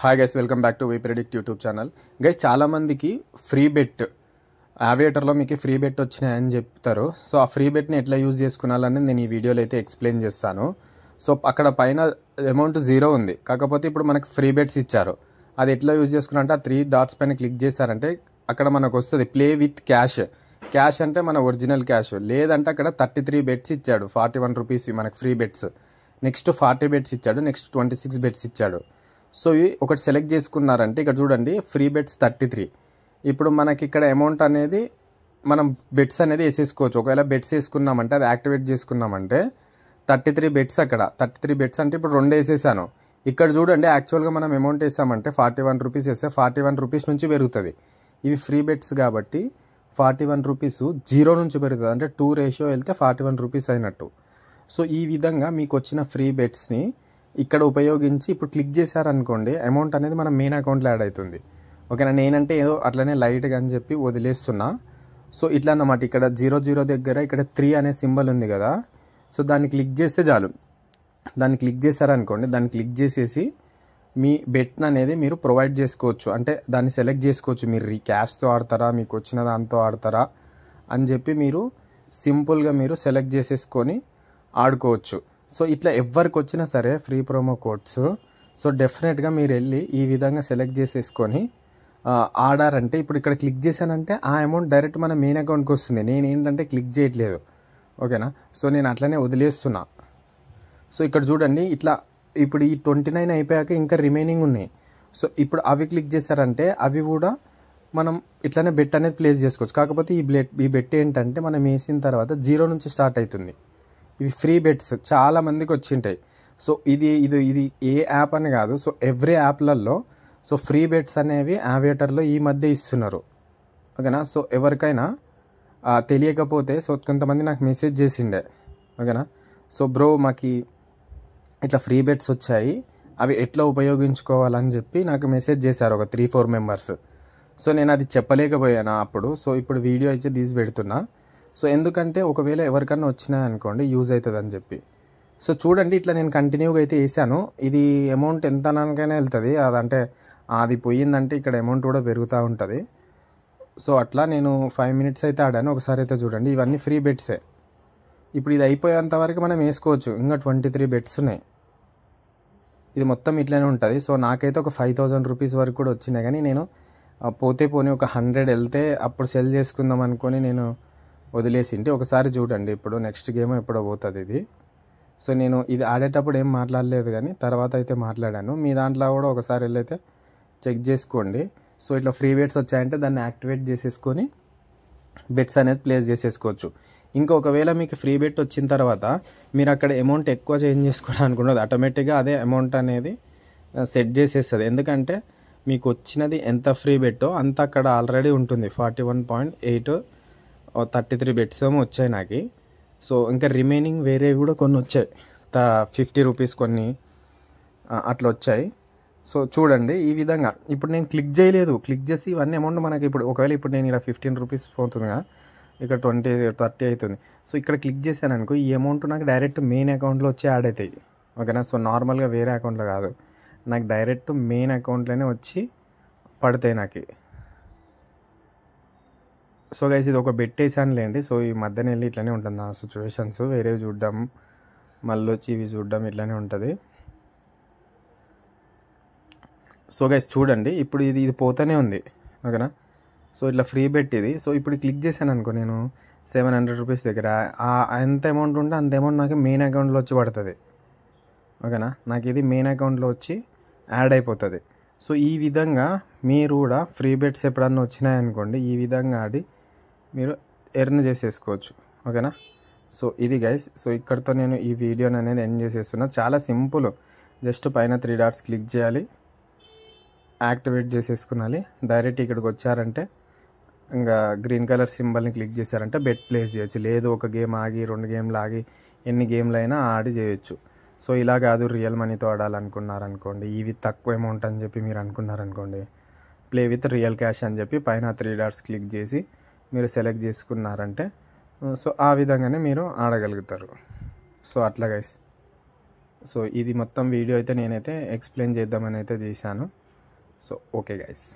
hi guys welcome back to we predict YouTube channel guys చాలామందికి free bet యావియేటర్లో మీకు free bet వచ్చినాయని చెప్తారు సో ఆ ఫ్రీ బెట్ని ఎట్లా యూజ్ చేసుకున్నాలని నేను ఈ వీడియోలో అయితే ఎక్స్ప్లెయిన్ చేస్తాను సో అక్కడ పైన అమౌంట్ జీరో ఉంది కాకపోతే ఇప్పుడు మనకు ఫ్రీ బెట్స్ ఇచ్చారు అది ఎట్లా యూజ్ చేసుకున్నారంటే ఆ త్రీ డాట్స్ పైన క్లిక్ చేశారంటే అక్కడ మనకు వస్తుంది ప్లే విత్ క్యాష్ క్యాష్ అంటే మన ఒరిజినల్ క్యాష్ లేదంటే అక్కడ థర్టీ త్రీ బెట్స్ ఇచ్చాడు ఫార్టీ వన్ రూపీస్ మనకు free bets next forty bets ఇచ్చాడు నెక్స్ట్ ట్వంటీ సిక్స్ బెట్స్ ఇచ్చాడు సో ఇవి ఒకటి సెలెక్ట్ చేసుకున్నారంటే ఇక్కడ చూడండి ఫ్రీ బెట్స్ థర్టీ త్రీ ఇప్పుడు మనకి ఇక్కడ అమౌంట్ అనేది మనం బెట్స్ అనేది వేసేసుకోవచ్చు ఒకవేళ బెట్స్ వేసుకున్నామంటే అది యాక్టివేట్ చేసుకున్నామంటే థర్టీ త్రీ బెట్స్ అక్కడ థర్టీ త్రీ బెట్స్ అంటే ఇప్పుడు రెండు వేసేసాను ఇక్కడ చూడండి యాక్చువల్గా మనం అమౌంట్ వేసామంటే ఫార్టీ వన్ రూపీస్ వేస్తే ఫార్టీ వన్ రూపీస్ నుంచి పెరుగుతుంది ఇవి ఫ్రీ బెట్స్ కాబట్టి ఫార్టీ వన్ రూపీస్ జీరో నుంచి పెరుగుతుంది అంటే టూ రేషియో వెళ్తే ఫార్టీ వన్ రూపీస్ అయినట్టు సో ఈ విధంగా మీకు వచ్చిన ఫ్రీ బెట్స్ని ఇక్కడ ఉపయోగించి ఇప్పుడు క్లిక్ చేశారనుకోండి అమౌంట్ అనేది మన మెయిన్ అకౌంట్లో యాడ్ అవుతుంది ఓకేనా నేనంటే ఏదో అట్లనే లైట్గా అని చెప్పి వదిలేస్తున్నా సో ఇట్లా అన్నమాట ఇక్కడ జీరో జీరో దగ్గర ఇక్కడ త్రీ అనే సింబల్ ఉంది కదా సో దాన్ని క్లిక్ చేస్తే చాలు దాన్ని క్లిక్ చేశారనుకోండి దాన్ని క్లిక్ చేసేసి మీ బెట్ అనేది మీరు ప్రొవైడ్ చేసుకోవచ్చు అంటే దాన్ని సెలెక్ట్ చేసుకోవచ్చు మీరు ఈ క్యాష్తో ఆడతారా మీకు వచ్చిన దాంతో ఆడతారా అని చెప్పి మీరు సింపుల్గా మీరు సెలెక్ట్ చేసేసుకొని ఆడుకోవచ్చు సో ఇట్లా ఎవరికి వచ్చినా సరే ఫ్రీ ప్రోమో కోడ్స్ సో డెఫినెట్గా మీరు వెళ్ళి ఈ విధంగా సెలెక్ట్ చేసేసుకొని ఆడారంటే ఇప్పుడు ఇక్కడ క్లిక్ చేశానంటే ఆ అమౌంట్ డైరెక్ట్ మన మెయిన్ అకౌంట్కి వస్తుంది నేను ఏంటంటే క్లిక్ చేయట్లేదు ఓకేనా సో నేను అట్లనే వదిలేస్తున్నా సో ఇక్కడ చూడండి ఇట్లా ఇప్పుడు ఈ ట్వంటీ నైన్ అయిపోయాక ఇంకా రిమైనింగ్ ఉన్నాయి సో ఇప్పుడు అవి క్లిక్ చేశారంటే అవి కూడా మనం ఇట్లనే బెట్ అనేది ప్లేస్ చేసుకోవచ్చు కాకపోతే ఈ బ్లెట్ ఈ బెట్ ఏంటంటే మనం వేసిన తర్వాత జీరో నుంచి స్టార్ట్ అవుతుంది ఇవి ఫ్రీ బెట్స్ చాలామందికి వచ్చింటాయి సో ఇది ఇది ఇది ఏ యాప్ అని కాదు సో ఎవ్రీ యాప్లలో సో ఫ్రీ బెట్స్ అనేవి యావేటర్లో ఈ మధ్య ఇస్తున్నారు ఓకేనా సో ఎవరికైనా తెలియకపోతే సో కొంతమంది నాకు మెసేజ్ చేసిండే ఓకేనా సో బ్రో మాకు ఇట్లా ఫ్రీ బెట్స్ వచ్చాయి అవి ఎట్లా ఉపయోగించుకోవాలని చెప్పి నాకు మెసేజ్ చేశారు ఒక త్రీ ఫోర్ మెంబర్స్ సో నేను అది చెప్పలేకపోయాను అప్పుడు సో ఇప్పుడు వీడియో అయితే తీసి పెడుతున్నా సో ఎందుకంటే ఒకవేళ ఎవరికన్నా అనుకోండి యూజ్ అవుతుంది అని చెప్పి సో చూడండి ఇట్లా నేను కంటిన్యూగా అయితే వేసాను ఇది అమౌంట్ ఎంత అనకైనా వెళ్తుంది అదంటే అది పోయిందంటే ఇక్కడ అమౌంట్ కూడా పెరుగుతూ ఉంటుంది సో అట్లా నేను ఫైవ్ మినిట్స్ అయితే ఆడాను ఒకసారి అయితే చూడండి ఇవన్నీ ఫ్రీ బెట్సే ఇప్పుడు ఇది అయిపోయేంత వరకు మనం వేసుకోవచ్చు ఇంకా ట్వంటీ త్రీ బెట్స్ ఉన్నాయి ఇది మొత్తం ఇట్లనే ఉంటుంది సో నాకైతే ఒక ఫైవ్ థౌజండ్ రూపీస్ వరకు కూడా వచ్చినాయి కానీ నేను పోతే పోనీ ఒక హండ్రెడ్ వెళ్తే అప్పుడు సెల్ చేసుకుందాం అనుకొని నేను వదిలేసింటి ఒకసారి చూడండి ఇప్పుడు నెక్స్ట్ గేమ్ ఎప్పుడో పోతుంది ఇది సో నేను ఇది ఆడేటప్పుడు ఏం మాట్లాడలేదు కానీ తర్వాత అయితే మాట్లాడాను మీ దాంట్లో కూడా ఒకసారి వెళ్ళైతే చెక్ చేసుకోండి సో ఇట్లా ఫ్రీ బెట్స్ వచ్చాయంటే దాన్ని యాక్టివేట్ చేసేసుకొని బెట్స్ అనేది ప్లేస్ చేసేసుకోవచ్చు ఇంకా ఒకవేళ మీకు ఫ్రీ బెట్ వచ్చిన తర్వాత మీరు అక్కడ అమౌంట్ ఎక్కువ చేంజ్ చేసుకోవడానికి ఉండదు ఆటోమేటిక్గా అదే అమౌంట్ అనేది సెట్ చేసేస్తుంది ఎందుకంటే మీకు వచ్చినది ఎంత ఫ్రీ బెట్టో అంత అక్కడ ఆల్రెడీ ఉంటుంది forty one point eight thirty three bets ఏమో వచ్చాయి నాకు సో ఇంకా రిమైనింగ్ వేరే కూడా కొన్ని వచ్చాయి త ఫిఫ్టీ రూపీస్ కొన్ని అట్లా వచ్చాయి సో చూడండి ఈ విధంగా ఇప్పుడు నేను క్లిక్ చేయలేదు క్లిక్ చేసి ఇవన్నీ అమౌంట్ మనకి ఇప్పుడు ఒకవేళ ఇప్పుడు నేను ఇలా ఫిఫ్టీన్ రూపీస్ కదా ఇక్కడ ట్వంటీ థర్టీ అవుతుంది సో ఇక్కడ క్లిక్ చేశాను అనుకో ఈ అమౌంట్ నాకు డైరెక్ట్ మెయిన్ అకౌంట్లో వచ్చి యాడ్ అవుతాయి ఓకేనా సో నార్మల్గా వేరే అకౌంట్లో కాదు నాకు డైరెక్ట్ మెయిన్ అకౌంట్లోనే వచ్చి పడతాయి నాకు సో గైస్ ఇది ఒక లేండి సో ఈ మధ్యన వెళ్ళి ఇట్లనే ఉంటుంది నా సిచ్యువేషన్స్ వేరేవి చూడడం మళ్ళీ వచ్చి ఇవి చూడడం ఇట్లానే ఉంటుంది సో గైస్ చూడండి ఇప్పుడు ఇది ఇది పోతూనే ఉంది ఓకేనా సో ఇట్లా ఫ్రీ బెట్ ఇది సో ఇప్పుడు క్లిక్ చేశాను అనుకో నేను సెవెన్ హండ్రెడ్ రూపీస్ దగ్గర ఎంత అమౌంట్ ఉంటే అంత అమౌంట్ నాకు మెయిన్ అకౌంట్లో వచ్చి పడుతుంది ఓకేనా నాకు ఇది మెయిన్ అకౌంట్లో వచ్చి యాడ్ అయిపోతుంది సో ఈ విధంగా మీరు కూడా ఫ్రీ బెట్స్ ఎప్పుడన్నా వచ్చినాయనుకోండి ఈ విధంగా ఆడి మీరు ఎర్న్ చేసేసుకోవచ్చు ఓకేనా సో ఇది గైస్ సో ఇక్కడతో నేను ఈ వీడియోని అనేది ఎండ్ చేసేస్తున్నా చాలా సింపుల్ జస్ట్ పైన త్రీ డాట్స్ క్లిక్ చేయాలి యాక్టివేట్ చేసేసుకునాలి డైరెక్ట్ ఇక్కడికి వచ్చారంటే ఇంకా గ్రీన్ కలర్ సింబల్ని క్లిక్ చేశారంటే బెట్ ప్లేస్ చేయొచ్చు లేదు ఒక గేమ్ ఆగి రెండు గేమ్లు ఆగి ఎన్ని గేమ్లు అయినా ఆడి చేయొచ్చు సో ఇలా కాదు రియల్ మనీతో ఆడాలనుకున్నారనుకోండి ఇవి తక్కువ అమౌంట్ అని చెప్పి మీరు అనుకున్నారనుకోండి ప్లే విత్ రియల్ క్యాష్ అని చెప్పి పైన త్రీ డాట్స్ క్లిక్ చేసి మీరు సెలెక్ట్ చేసుకున్నారంటే సో ఆ విధంగానే మీరు ఆడగలుగుతారు సో అట్లా గైస్ సో ఇది మొత్తం వీడియో అయితే నేనైతే ఎక్స్ప్లెయిన్ చేద్దామని అయితే చేశాను సో ఓకే గైస్